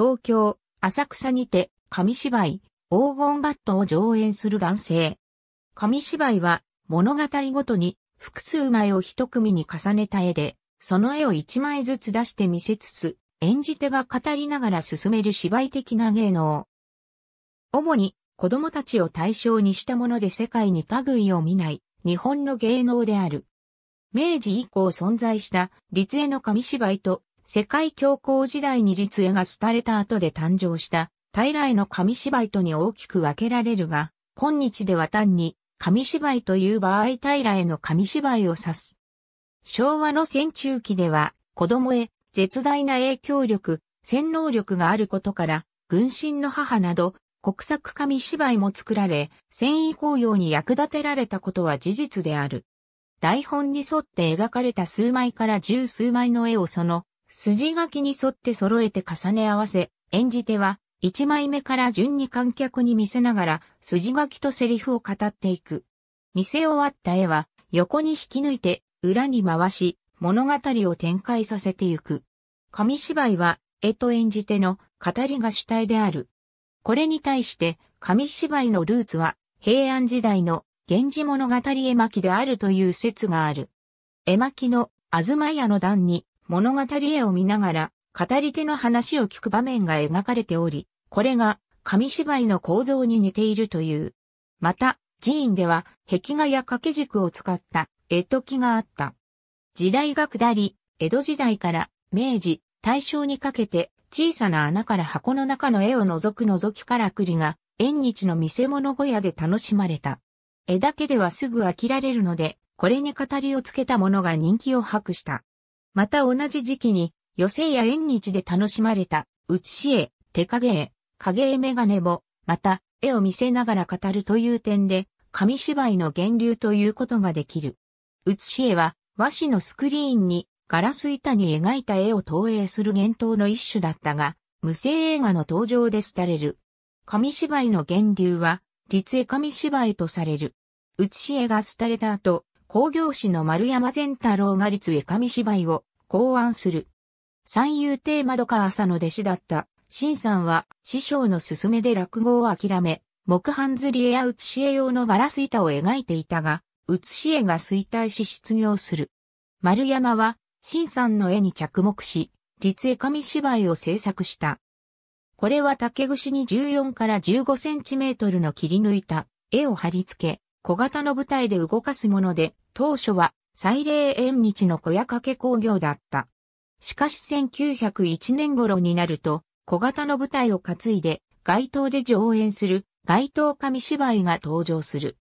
東京、浅草にて、紙芝居、黄金バットを上演する男性。紙芝居は、物語ごとに、複数枚を一組に重ねた絵で、その絵を一枚ずつ出して見せつつ、演じ手が語りながら進める芝居的な芸能。主に、子供たちを対象にしたもので世界に類を見ない、日本の芸能である。明治以降存在した立絵の紙芝居と世界恐慌時代に立絵が廃れた後で誕生した、平への紙芝居とに大きく分けられるが、今日では単に、紙芝居という場合平への紙芝居を指す。昭和の戦中期では、子供へ絶大な影響力、洗脳力があることから、軍神の母など、国策紙芝居も作られ、戦意高揚に役立てられたことは事実である。台本に沿って描かれた数枚から十数枚の絵をその筋書きに沿って揃えて重ね合わせ、演じ手は一枚目から順に観客に見せながら筋書きとセリフを語っていく。見せ終わった絵は横に引き抜いて裏に回し物語を展開させていく。紙芝居は絵と演じ手の語りが主体である。これに対して紙芝居のルーツは平安時代の源氏物語絵巻であるという説がある。絵巻の東屋の段に物語絵を見ながら、語り手の話を聞く場面が描かれており、これが紙芝居の構造に似ているという。また、寺院では壁画や掛け軸を使った絵解きがあった。時代が下り、江戸時代から明治、大正にかけて小さな穴から箱の中の絵を覗く覗きからくりが縁日の見せ物小屋で楽しまれた。絵だけではすぐ飽きられるので、これに語りをつけたものが人気を博した。また同じ時期に、余生や縁日で楽しまれた、写し絵、手影絵、影絵メガネも、また、絵を見せながら語るという点で、紙芝居の源流ということができる。写し絵は、和紙のスクリーンに、ガラス板に描いた絵を投影する幻灯の一種だったが、無声映画の登場で廃れる。紙芝居の源流は、立絵紙芝居とされる。写し絵が廃れた後、工業士の丸山善太郎が立江紙芝居を考案する。三遊亭窓川朝の弟子だった、新さんは師匠の勧めで落語を諦め、木版刷り絵や写し絵用のガラス板を描いていたが、写し絵が衰退し失業する。丸山は、新さんの絵に着目し、立江紙芝居を制作した。これは竹串に14から15センチメートルの切り抜いた絵を貼り付け、小型の部隊で動かすもので、当初は祭礼縁日の小屋掛け工業だった。しかし1901年頃になると、小型の部隊を担いで、街頭で上演する街頭紙芝居が登場する。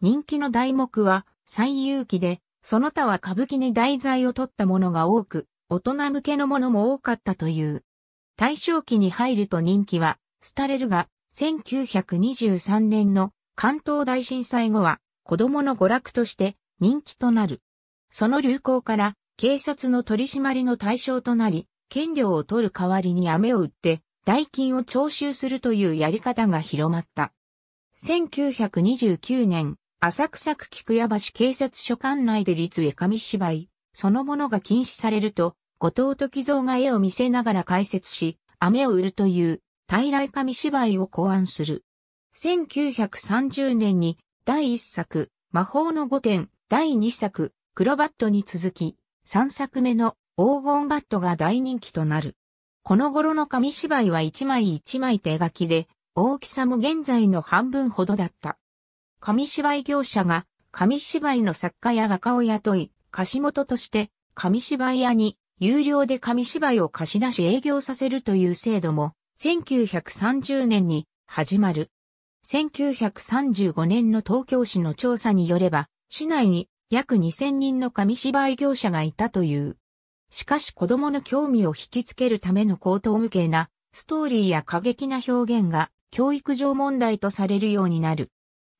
人気の題目は、最遊記で、その他は歌舞伎に題材を取ったものが多く、大人向けのものも多かったという。大正期に入ると人気は、廃れるが、1923年の関東大震災後は子供の娯楽として人気となる。その流行から警察の取り締まりの対象となり、権利を取る代わりに飴を売って代金を徴収するというやり方が広まった。1929年、浅草区菊屋橋警察署管内で立絵紙芝居、そのものが禁止されると、後藤時蔵が絵を見せながら解説し、飴を売るという、大来紙芝居を考案する。1930年に第1作、魔法の御殿、第2作、クロバットに続き、3作目の黄金バットが大人気となる。この頃の紙芝居は1枚1枚手書きで、大きさも現在の半分ほどだった。紙芝居業者が紙芝居の作家や画家を雇い、貸元として紙芝居屋に有料で紙芝居を貸し出し営業させるという制度も1930年に始まる。1935年の東京市の調査によれば、市内に約2000人の紙芝居業者がいたという。しかし子供の興味を引きつけるための高等無形なストーリーや過激な表現が教育上問題とされるようになる。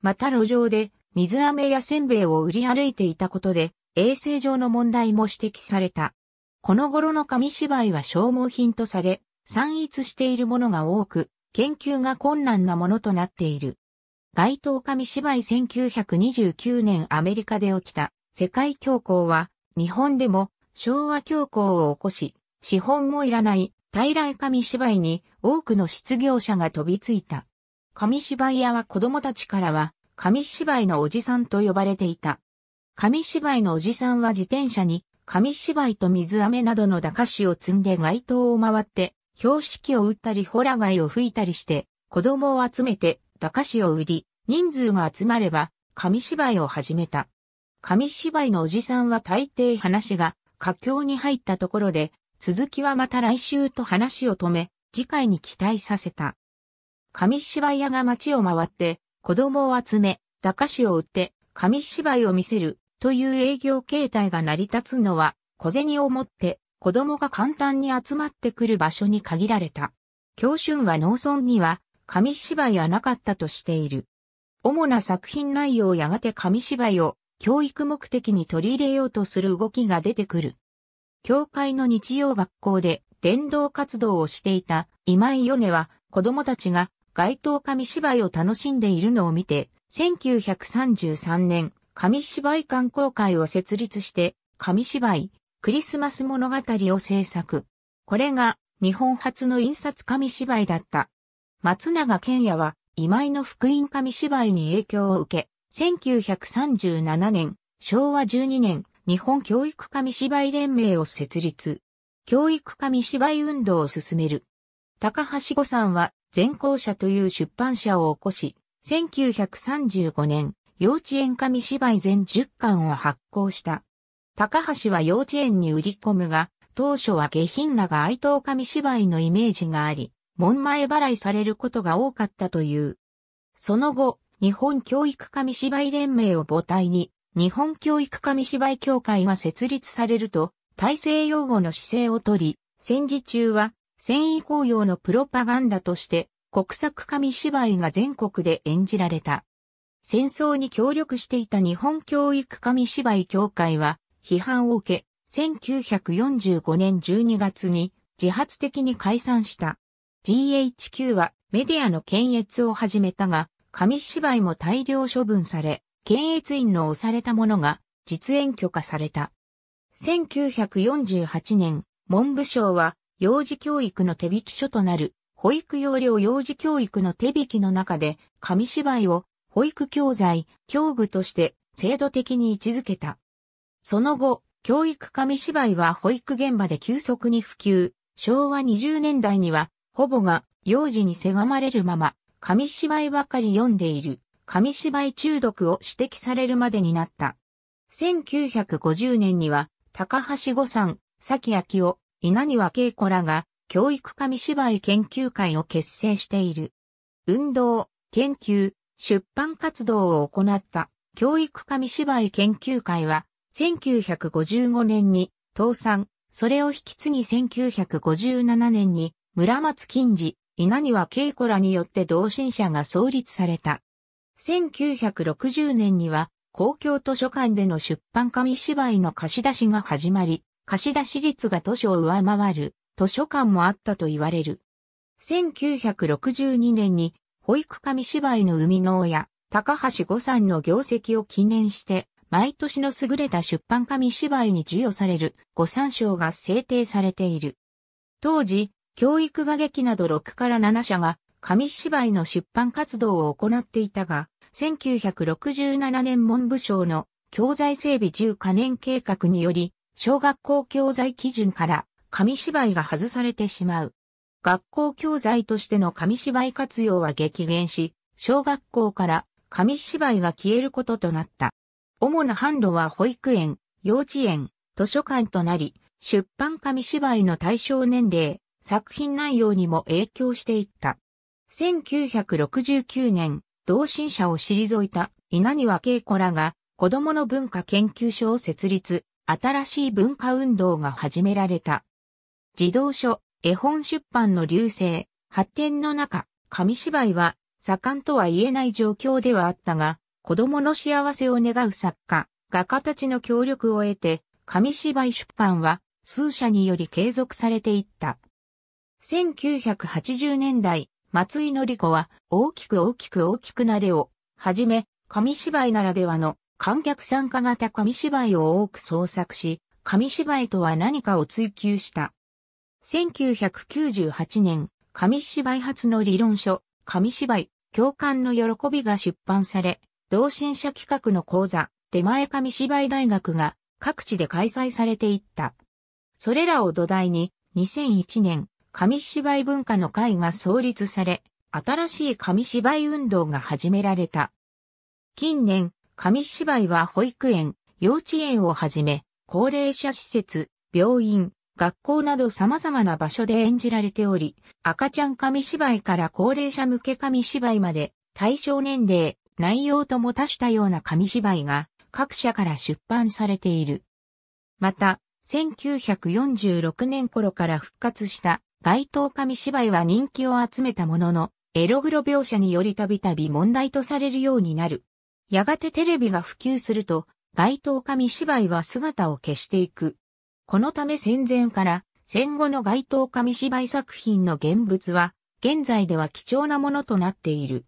また路上で水飴やせんべいを売り歩いていたことで衛生上の問題も指摘された。この頃の紙芝居は消耗品とされ、散逸しているものが多く、研究が困難なものとなっている。街頭紙芝居1929年アメリカで起きた世界恐慌は日本でも昭和恐慌を起こし、資本もいらない大来紙芝居に多くの失業者が飛びついた。紙芝居屋は子供たちからは紙芝居のおじさんと呼ばれていた。紙芝居のおじさんは自転車に紙芝居と水飴などの駄菓子を積んで街頭を回って標識を売ったりホラ貝を吹いたりして、子供を集めて、駄菓子を売り、人数が集まれば、紙芝居を始めた。紙芝居のおじさんは大抵話が、佳境に入ったところで、続きはまた来週と話を止め、次回に期待させた。紙芝居屋が街を回って、子供を集め、駄菓子を売って、紙芝居を見せる、という営業形態が成り立つのは、小銭を持って、子供が簡単に集まってくる場所に限られた。教春は農村には紙芝居はなかったとしている。主な作品内容やがて紙芝居を教育目的に取り入れようとする動きが出てくる。教会の日曜学校で伝道活動をしていた今井米は子供たちが街頭紙芝居を楽しんでいるのを見て、1933年、紙芝居観光会を設立して、紙芝居、クリスマス物語を制作。これが日本初の印刷紙芝居だった。松永健也は今井の福音紙芝居に影響を受け、1937年、昭和12年、日本教育紙芝居連盟を設立。教育紙芝居運動を進める。高橋五さんは全校社という出版社を起こし、1935年、幼稚園紙芝居全10巻を発行した。高橋は幼稚園に売り込むが、当初は下品らが愛刀紙芝居のイメージがあり、門前払いされることが多かったという。その後、日本教育紙芝居連盟を母体に、日本教育紙芝居協会が設立されると、大西洋語の姿勢をとり、戦時中は、戦意公用のプロパガンダとして、国策紙芝居が全国で演じられた。戦争に協力していた日本教育紙芝居協会は、批判を受け、1945年12月に自発的に解散した。GHQ はメディアの検閲を始めたが、紙芝居も大量処分され、検閲員の押されたものが実演許可された。1948年、文部省は幼児教育の手引き書となる保育要領幼児教育の手引きの中で紙芝居を保育教材、教具として制度的に位置づけた。その後、教育紙芝居は保育現場で急速に普及。昭和20年代には、ほぼが幼児にせがまれるまま、紙芝居ばかり読んでいる、紙芝居中毒を指摘されるまでになった。1950年には、高橋五さん、崎明夫、稲庭恵子らが、教育紙芝居研究会を結成している。運動、研究、出版活動を行った、教育紙芝居研究会は、1955年に倒産、それを引き継ぎ1957年に村松金次、稲庭恵子らによって同心者が創立された。1960年には公共図書館での出版紙芝居の貸し出しが始まり、貸し出し率が図書を上回る図書館もあったと言われる。1962年に保育紙芝居の生みの親、高橋五さんの業績を記念して毎年の優れた出版紙芝居に授与される御三賞が制定されている。当時、教育画劇など6から7社が紙芝居の出版活動を行っていたが、1967年文部省の教材整備10可年計画により、小学校教材基準から紙芝居が外されてしまう。学校教材としての紙芝居活用は激減し、小学校から紙芝居が消えることとなった。主な販路は保育園、幼稚園、図書館となり、出版紙芝居の対象年齢、作品内容にも影響していった。1969年、同心者を退いた稲庭恵子らが子供の文化研究所を設立、新しい文化運動が始められた。児童書、絵本出版の流星、発展の中、紙芝居は盛んとは言えない状況ではあったが、子供の幸せを願う作家、画家たちの協力を得て、紙芝居出版は数社により継続されていった。1980年代、松井のり子は大きく大きく大きくなれを、はじめ、紙芝居ならではの観客参加型紙芝居を多く創作し、紙芝居とは何かを追求した。1998年、紙芝居初の理論書、紙芝居、共感の喜びが出版され、同心者企画の講座、出前紙芝居大学が各地で開催されていった。それらを土台に2001年紙芝居文化の会が創立され、新しい紙芝居運動が始められた。近年、紙芝居は保育園、幼稚園をはじめ、高齢者施設、病院、学校など様々な場所で演じられており、赤ちゃん紙芝居から高齢者向け紙芝居まで、対象年齢、内容とも多種多様な紙芝居が各社から出版されている。また、1946年頃から復活した街頭紙芝居は人気を集めたものの、エログロ描写によりたびたび問題とされるようになる。やがてテレビが普及すると、街頭紙芝居は姿を消していく。このため戦前から戦後の街頭紙芝居作品の現物は現在では貴重なものとなっている。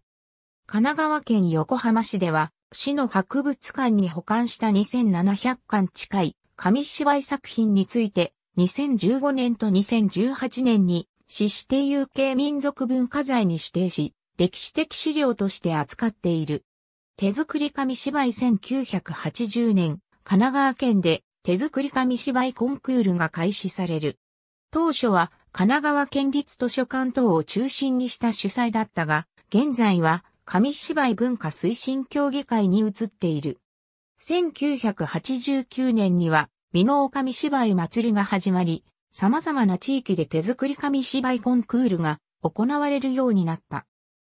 神奈川県横浜市では、市の博物館に保管した2700巻近い紙芝居作品について、2015年と2018年に市指定有形民族文化財に指定し、歴史的資料として扱っている。手作り紙芝居1980年、神奈川県で手作り紙芝居コンクールが開始される。当初は神奈川県立図書館等を中心にした主催だったが、現在は紙芝居文化推進協議会に移っている。1989年には、美濃紙芝居祭りが始まり、様々な地域で手作り紙芝居コンクールが行われるようになった。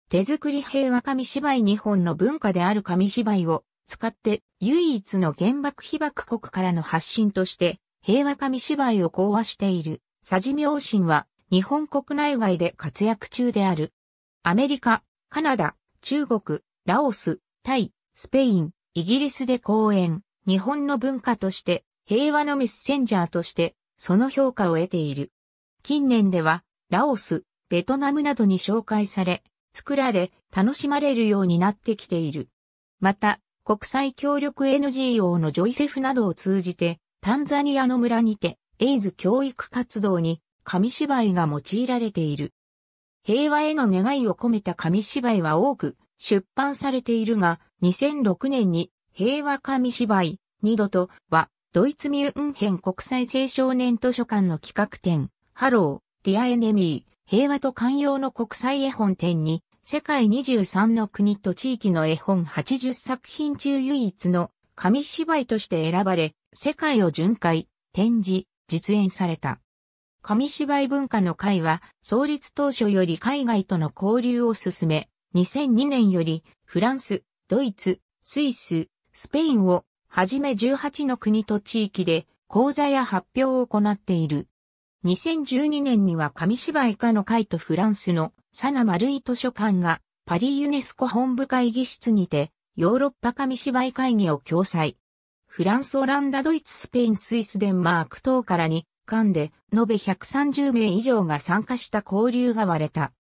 手作り平和紙芝居日本の文化である紙芝居を使って唯一の原爆被爆国からの発信として平和紙芝居を講和している佐治明神は日本国内外で活躍中である。アメリカ、カナダ、中国、ラオス、タイ、スペイン、イギリスで講演、日本の文化として、平和のメッセンジャーとして、その評価を得ている。近年では、ラオス、ベトナムなどに紹介され、作られ、楽しまれるようになってきている。また、国際協力 NGO のジョイセフなどを通じて、タンザニアの村にて、エイズ教育活動に、紙芝居が用いられている。平和への願いを込めた紙芝居は多く出版されているが、2006年に平和紙芝居、二度とは、ドイツミュンヘン国際青少年図書館の企画展、ハロー、ディアエネミー、平和と寛容の国際絵本展に、世界23の国と地域の絵本80作品中唯一の紙芝居として選ばれ、世界を巡回、展示、実演された。紙芝居文化の会は創立当初より海外との交流を進め、2002年よりフランス、ドイツ、スイス、スペインをはじめ18の国と地域で講座や発表を行っている。2012年には紙芝居家の会とフランスのサナ・マルイ図書館がパリユネスコ本部会議室にてヨーロッパ紙芝居会議を共催。フランス、オランダ、ドイツ、スペイン、スイス、デンマーク等からに間で延べ130名以上が参加した交流が割れた。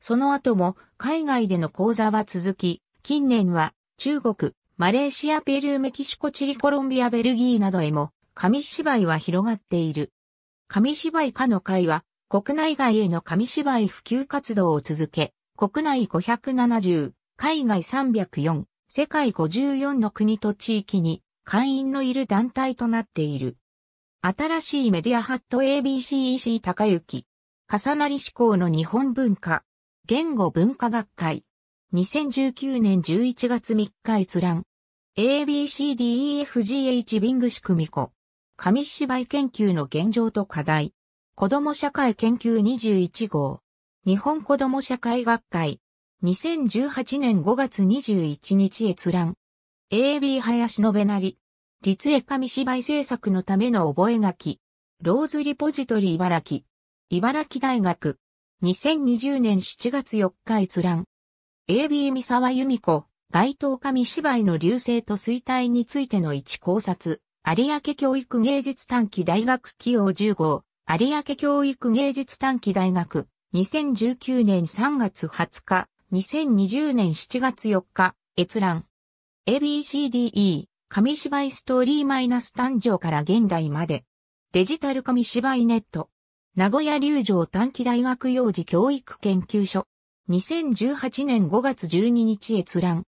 その後も海外での講座は続き、近年は中国、マレーシア、ペルー、メキシコ、チリ、コロンビア、ベルギーなどへも紙芝居は広がっている。紙芝居家の会は国内外への紙芝居普及活動を続け、国内570、海外304、世界54の国と地域に会員のいる団体となっている。新しいメディアハット ABC c 高行之。重なり思考の日本文化。言語文化学会。2019年11月3日閲覧。ABCDEFGH ビング仕組み子。紙芝居研究の現状と課題。子供社会研究21号。日本子供社会学会。2018年5月21日閲覧。AB 林信成。立江紙芝居制作のための覚書。ローズリポジトリ茨城。茨城大学。2020年7月4日閲覧。AB 三沢由美子、街頭紙芝居の流星と衰退についての一考察。有明教育芸術短期大学起用10号。有明教育芸術短期大学。2019年3月20日。2020年7月4日。閲覧。ABCDE。紙芝居ストーリーマイナス誕生から現代まで。デジタル紙芝居ネット。名古屋流城短期大学幼児教育研究所。2018年5月12日閲覧。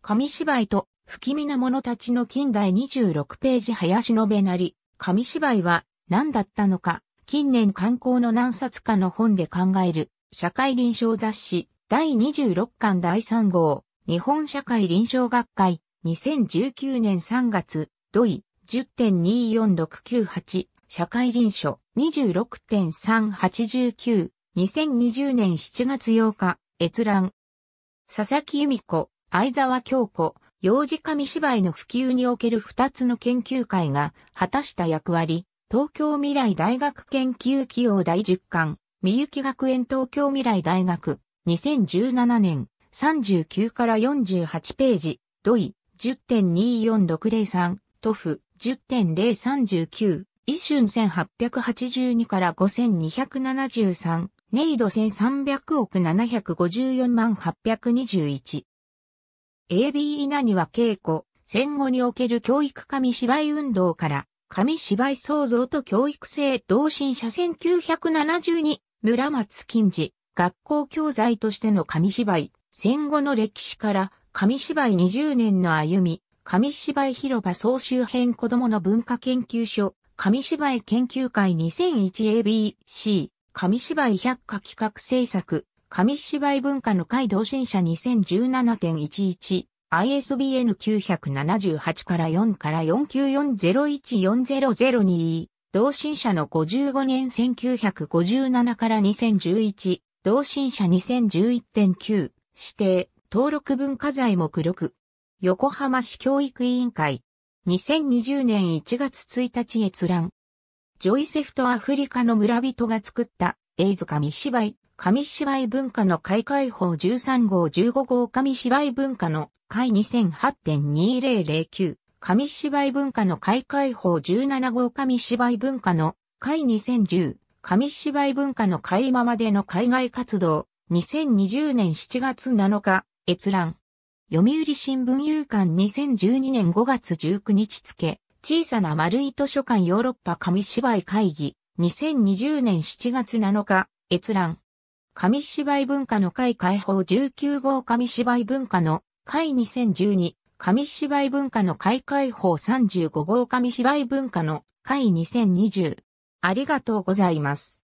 紙芝居と不気味な者たちの近代26ページ林のべなり。紙芝居は何だったのか。近年観光の何冊かの本で考える社会臨床雑誌第26巻第3号日本社会臨床学会2019年3月、土井10.24698、社会臨書26.389、2020年7月8日、閲覧。佐々木由美子、相沢京子、幼児紙芝居の普及における2つの研究会が果たした役割、東京未来大学研究企業第10巻、みゆき学園東京未来大学、2017年、39から48ページ、土井、10.24603、トフ10.039、イシュン1882から5273、ネイド1300億754万821。AB 稲には稽古、戦後における教育紙芝居運動から、紙芝居創造と教育制同心者1972、村松金次、学校教材としての紙芝居、戦後の歴史から、紙芝居20年の歩み、紙芝居広場総集編子供の文化研究所、紙芝居研究会 2001ABC、紙芝居百科企画制作、紙芝居文化の会同心者2017.11、ISBN 978から4から494014002同心者の55年1957から2011、同心者2011.9、指定、登録文化財目録。横浜市教育委員会。2020年1月1日閲覧。ジョイセフとアフリカの村人が作ったエイズ紙芝居、紙芝居文化の開会法13号15号紙芝居文化の会2008.2009。紙芝居文化の開会法17号紙芝居文化の会2010。紙芝居文化の会今までの海外活動。2020年7月7日。閲覧。読売新聞夕刊2012年5月19日付、小さな丸い図書館ヨーロッパ紙芝居会議、2020年7月7日、閲覧。紙芝居文化の会開放19号紙芝居文化の会2012、紙芝居文化の会開放35号紙芝居文化の会2020。ありがとうございます。